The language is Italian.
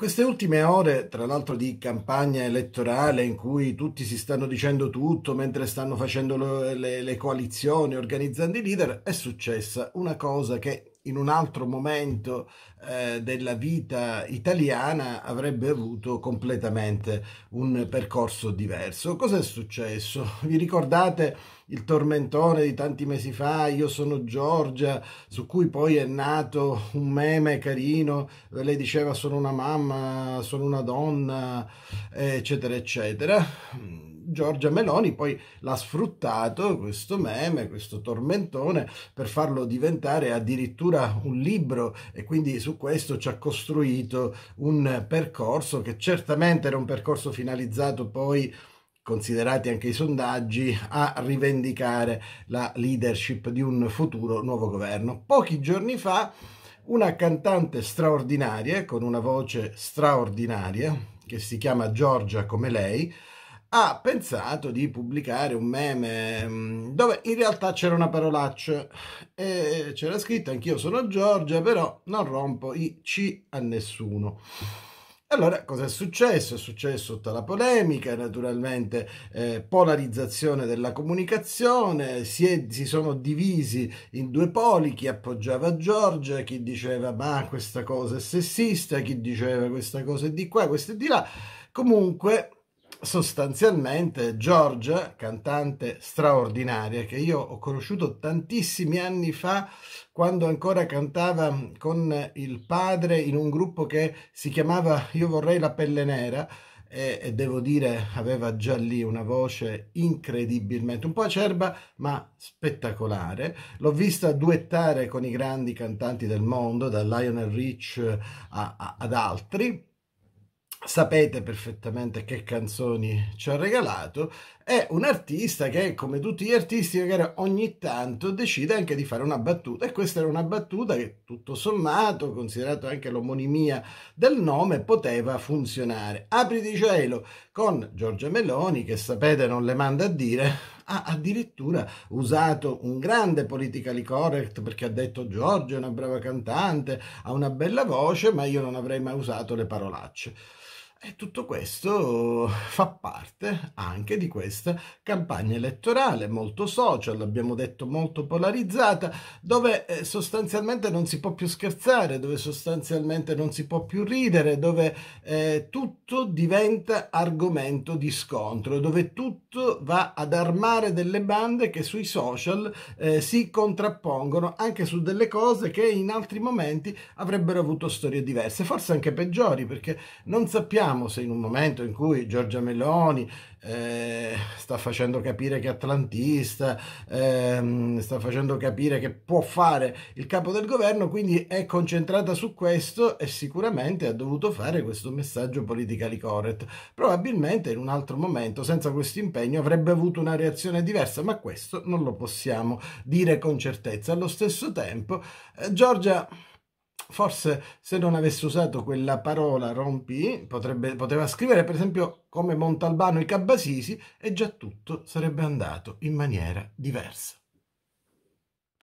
queste ultime ore, tra l'altro di campagna elettorale in cui tutti si stanno dicendo tutto mentre stanno facendo le, le, le coalizioni, organizzando i leader, è successa una cosa che in un altro momento eh, della vita italiana avrebbe avuto completamente un percorso diverso. Cos'è successo? Vi ricordate il tormentone di tanti mesi fa, Io sono Giorgia, su cui poi è nato un meme carino, lei diceva sono una mamma, sono una donna, eccetera, eccetera Giorgia Meloni poi l'ha sfruttato questo meme, questo tormentone per farlo diventare addirittura un libro e quindi su questo ci ha costruito un percorso che certamente era un percorso finalizzato poi considerati anche i sondaggi, a rivendicare la leadership di un futuro nuovo governo. Pochi giorni fa una cantante straordinaria, con una voce straordinaria, che si chiama Giorgia come lei, ha pensato di pubblicare un meme mm, dove in realtà c'era una parolaccia e c'era scritto anch'io sono Giorgia però non rompo i C a nessuno. Allora, cosa è successo? È successo tutta la polemica, naturalmente eh, polarizzazione della comunicazione, si, è, si, sono divisi in due poli, chi appoggiava Giorgia, chi diceva ma questa cosa è sessista, chi diceva questa cosa è di qua, questa è di là. Comunque sostanzialmente Giorgia, cantante straordinaria che io ho conosciuto tantissimi anni fa quando ancora cantava con il padre in un gruppo che si chiamava Io vorrei la pelle nera e, e devo dire aveva già lì una voce incredibilmente un po' acerba ma spettacolare l'ho vista duettare con i grandi cantanti del mondo da Lionel Rich a, a, ad altri sapete perfettamente che canzoni ci ha regalato, è un artista che, come tutti gli artisti, magari ogni tanto decide anche di fare una battuta. E questa era una battuta che, tutto sommato, considerato anche l'omonimia del nome, poteva funzionare. Apri di cielo con Giorgia Meloni, che sapete non le manda a dire, ha addirittura usato un grande politically correct perché ha detto Giorgio è una brava cantante, ha una bella voce, ma io non avrei mai usato le parolacce. E tutto questo fa parte anche di questa campagna elettorale molto social, abbiamo detto molto polarizzata, dove eh, sostanzialmente non si può più scherzare, dove sostanzialmente non si può più ridere, dove eh, tutto diventa argomento di scontro, dove tutto va ad armare delle bande che sui social eh, si contrappongono anche su delle cose che in altri momenti avrebbero avuto storie diverse, forse anche peggiori, perché non sappiamo sappiamo se in un momento in cui Giorgia Meloni eh, sta facendo capire che è atlantista, ehm, sta facendo capire che può fare il capo del governo, quindi è concentrata su questo e sicuramente ha dovuto fare questo messaggio politically correct. Probabilmente in un altro momento, senza questo impegno, avrebbe avuto una reazione diversa, ma questo non lo possiamo dire con certezza. Allo stesso tempo, eh, Giorgia forse se non avesse usato quella parola rompi, potrebbe, poteva scrivere per esempio come Montalbano i Cabasisi e già tutto sarebbe andato in maniera diversa.